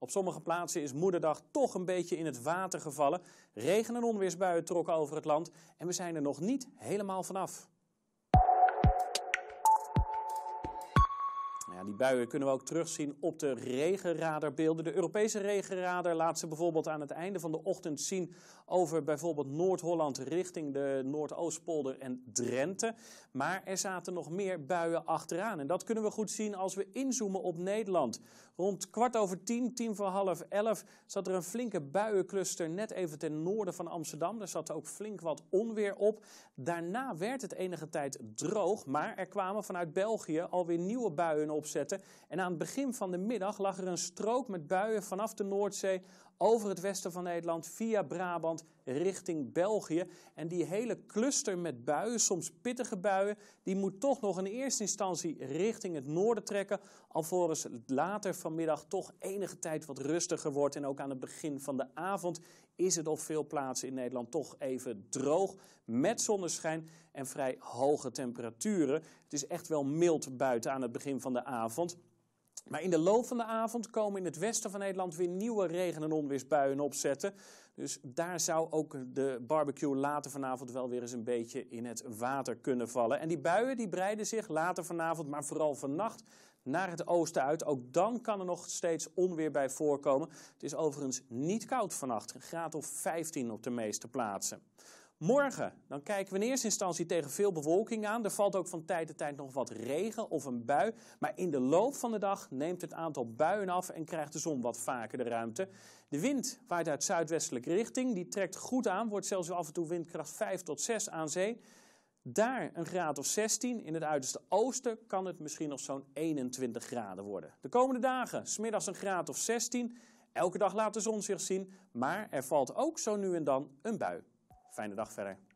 Op sommige plaatsen is moederdag toch een beetje in het water gevallen. Regen- en onweersbuien trokken over het land en we zijn er nog niet helemaal vanaf. Nou die buien kunnen we ook terugzien op de regenradarbeelden. De Europese regenradar laat ze bijvoorbeeld aan het einde van de ochtend zien over bijvoorbeeld Noord-Holland richting de Noordoostpolder en Drenthe. Maar er zaten nog meer buien achteraan. En dat kunnen we goed zien als we inzoomen op Nederland. Rond kwart over tien, tien voor half elf, zat er een flinke buiencluster net even ten noorden van Amsterdam. Daar zat ook flink wat onweer op. Daarna werd het enige tijd droog, maar er kwamen vanuit België alweer nieuwe buien op en aan het begin van de middag lag er een strook met buien vanaf de Noordzee over het westen van Nederland via Brabant richting België. En die hele cluster met buien, soms pittige buien, die moet toch nog in eerste instantie richting het noorden trekken. Alvorens later vanmiddag toch enige tijd wat rustiger wordt. En ook aan het begin van de avond is het op veel plaatsen in Nederland toch even droog met zonneschijn en vrij hoge temperaturen. Het is echt wel mild buiten aan het begin van de avond. Maar in de loop van de avond komen in het westen van Nederland weer nieuwe regen- en onweersbuien opzetten. Dus daar zou ook de barbecue later vanavond wel weer eens een beetje in het water kunnen vallen. En die buien die breiden zich later vanavond, maar vooral vannacht, naar het oosten uit. Ook dan kan er nog steeds onweer bij voorkomen. Het is overigens niet koud vannacht, een graad of 15 op de meeste plaatsen. Morgen, dan kijken we in eerste instantie tegen veel bewolking aan. Er valt ook van tijd tot tijd nog wat regen of een bui. Maar in de loop van de dag neemt het aantal buien af en krijgt de zon wat vaker de ruimte. De wind waait uit zuidwestelijke richting. Die trekt goed aan, wordt zelfs af en toe windkracht 5 tot 6 aan zee. Daar een graad of 16. In het uiterste oosten kan het misschien nog zo'n 21 graden worden. De komende dagen, smiddags een graad of 16. Elke dag laat de zon zich zien, maar er valt ook zo nu en dan een bui. Fijne dag verder.